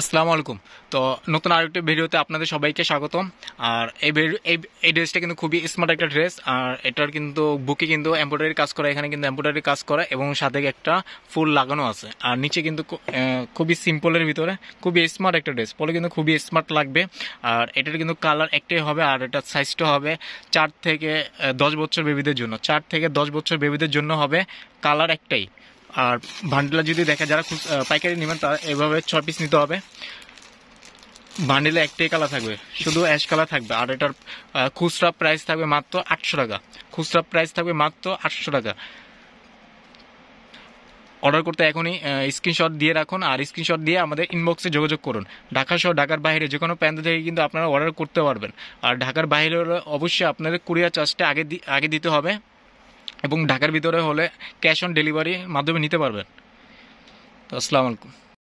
আসসালামু আলাইকুম তো নতুন আরেকটা ভিডিওতে আপনাদের সবাইকে স্বাগতম আর এই এই ড্রেসটা কিন্তু খুবই স্মার্ট একটা ড্রেস আর এটার কিন্তু বুকে কিন্তু এম্ব্রয়ডারি কাজ করা এখানে কিন্তু এম্ব্রয়ডারি কাজ করা এবং সাথে একটা ফুল লাগানো আছে আর নিচে কিন্তু খুবই সিম্পলের ভিতরে খুবই স্মার্ট একটা ড্রেস পরে কিন্তু খুবই স্মার্ট লাগবে আর এটার কিন্তু কালার একটাই হবে আর এটার সাইজটা হবে চার থেকে দশ বছর বেবিদের জন্য চার থেকে দশ বছর বেবিদের জন্য হবে কালার একটাই আর বান্ডিলা যদি দেখে যারা পাইকারি নেবেন তারা এভাবে ছয় পিস নিতে হবে বান্ডিলে একটাই কালার থাকবে শুধু অ্যাশ কালার থাকবে আর এটার খুচরা প্রাইস থাকবে মাত্র আটশো টাকা খুচরা প্রাইস থাকবে মাত্র আটশো টাকা অর্ডার করতে এখনই স্ক্রিনশট দিয়ে রাখুন আর স্ক্রিনশট দিয়ে আমাদের ইনবক্সে যোগাযোগ করুন ঢাকা সহ ঢাকার বাইরে যে কোনো প্যান্ট থেকে কিন্তু আপনারা অর্ডার করতে পারবেন আর ঢাকার বাইরে অবশ্যই আপনাদের কুরিয়ার চার্জটা আগে আগে দিতে হবে এবং ঢাকার ভিতরে হলে ক্যাশ অন ডেলিভারি মাধ্যমে নিতে পারবেন তো আসসালামু আলাইকুম